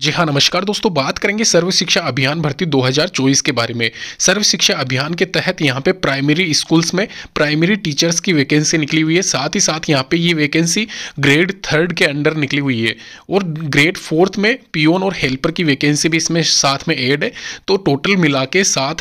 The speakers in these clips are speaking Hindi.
जी हाँ नमस्कार दोस्तों बात करेंगे सर्व शिक्षा अभियान भर्ती 2024 के बारे में सर्व शिक्षा अभियान के तहत यहाँ पे प्राइमरी स्कूल्स में प्राइमरी टीचर्स की वैकेंसी निकली हुई है साथ ही साथ यहाँ पे ये यह वैकेंसी ग्रेड थर्ड के अंडर निकली हुई है और ग्रेड फोर्थ में पियोन और हेल्पर की वैकेंसी भी इसमें साथ में एड है तो टोटल मिला के सात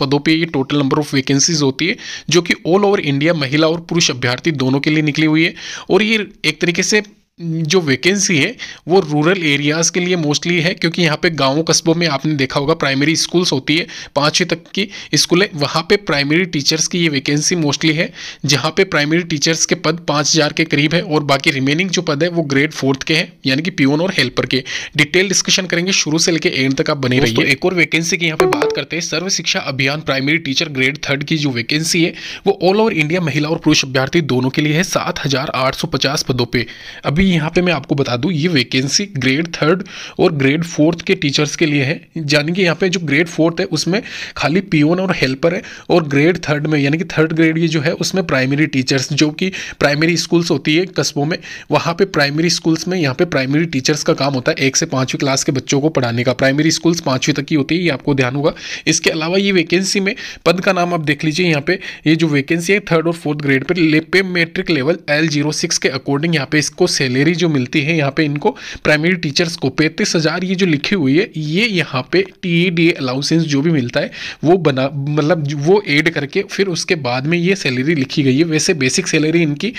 पदों पर ये टोटल नंबर ऑफ वैकेंसीज होती है जो कि ऑल ओवर इंडिया महिला और पुरुष अभ्यर्थी दोनों के लिए निकली हुई है और ये एक तरीके से जो वैकेंसी है वो रूरल एरियाज़ के लिए मोस्टली है क्योंकि यहाँ पे गांवों कस्बों में आपने देखा होगा प्राइमरी स्कूल्स होती है पाँचवीं तक की स्कूल है वहाँ पे प्राइमरी टीचर्स की ये वैकेंसी मोस्टली है जहाँ पे प्राइमरी टीचर्स के पद पाँच हज़ार के करीब है और बाकी रिमेनिंग जो पद है वो ग्रेड फोर्थ के हैं यानी कि प्योन और हेल्पर के डिटेल डिस्कशन करेंगे शुरू से लेकर एंड तक आप बने रहिए एक और वैकेंसी की यहाँ पर बात करते हैं सर्व शिक्षा अभियान प्राइमरी टीचर ग्रेड थर्ड की जो वैकेंसी है वो ऑल ओवर इंडिया महिला और पुरुष अभ्यर्थी दोनों के लिए है सात पदों पर अभी अभी यहाँ पे मैं आपको बता दूँ ये वैकेंसी ग्रेड थर्ड और ग्रेड फोर्थ के टीचर्स के लिए है यानी कि यहाँ पे जो ग्रेड फोर्थ है उसमें खाली पीओन और हेल्पर है और ग्रेड थर्ड में यानी कि थर्ड ग्रेड ये जो है उसमें प्राइमरी टीचर्स जो कि प्राइमरी स्कूल्स होती है कस्बों में वहाँ पर प्राइमरी स्कूल्स में यहाँ पर प्राइमरी टीचर्स का काम होता है एक से पाँचवीं क्लास के बच्चों को पढ़ाने का प्राइमरी स्कूल्स पाँचवीं तक की होती है ये आपको ध्यान होगा इसके अलावा ये वैकेंसी में पद का नाम आप देख लीजिए यहाँ पे ये जो वैकेंसी है थर्ड और फोर्थ ग्रेड पर लेपे metric level L zero six के अकॉर्डिंग यहाँ पे इसको सेल सैलरी जो मिलती है यहाँ पे इनको प्राइमरी टीचर्स को पैंतीस हज़ार ये जो लिखी हुई है ये यहाँ पे टी ई डी अलाउंसेंस जो भी मिलता है वो बना मतलब वो एड करके फिर उसके बाद में ये सैलरी लिखी गई है वैसे बेसिक सैलरी इनकी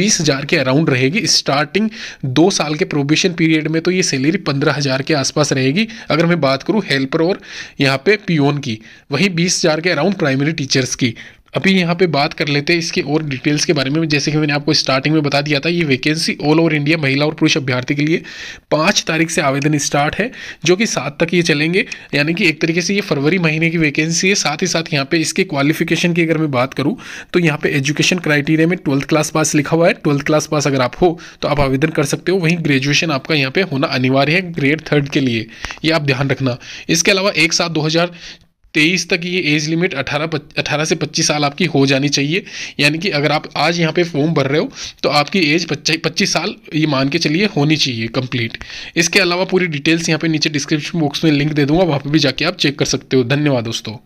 बीस हज़ार के अराउंड रहेगी स्टार्टिंग दो साल के प्रोबेशन पीरियड में तो ये सैलरी पंद्रह हज़ार के आसपास रहेगी अगर मैं बात करूँ हेल्पर और यहाँ पे पियोन की वही बीस हज़ार के अराउंड प्राइमरी टीचर्स की अभी यहाँ पे बात कर लेते हैं इसके और डिटेल्स के बारे में जैसे कि मैंने आपको स्टार्टिंग में बता दिया था ये वैकेंसी ऑल ओवर इंडिया महिला और पुरुष अभ्यर्थी के लिए पाँच तारीख से आवेदन स्टार्ट है जो कि सात तक ये चलेंगे यानी कि एक तरीके से ये फरवरी महीने की वैकेंसी है साथ ही साथ यहाँ पे इसके क्वालिफिकेशन की अगर मैं बात करूँ तो यहाँ पर एजुकेशन क्राइटेरिया में ट्वेल्थ क्लास पास लिखा हुआ है ट्वेल्थ क्लास पास अगर आप हो तो आप आवेदन कर सकते हो वहीं ग्रेजुएशन आपका यहाँ पर होना अनिवार्य है ग्रेड थर्ड के लिए ये आप ध्यान रखना इसके अलावा एक साथ दो तेईस तक ये एज लिमिट अठारह अठारह से पच्चीस साल आपकी हो जानी चाहिए यानी कि अगर आप आज यहाँ पे फॉर्म भर रहे हो तो आपकी एज पच्चीस साल ये मान के चलिए होनी चाहिए कंप्लीट इसके अलावा पूरी डिटेल्स यहाँ पे नीचे डिस्क्रिप्शन बॉक्स में लिंक दे दूंगा वहाँ पर भी जाके आप चेक कर सकते हो धन्यवाद दोस्तों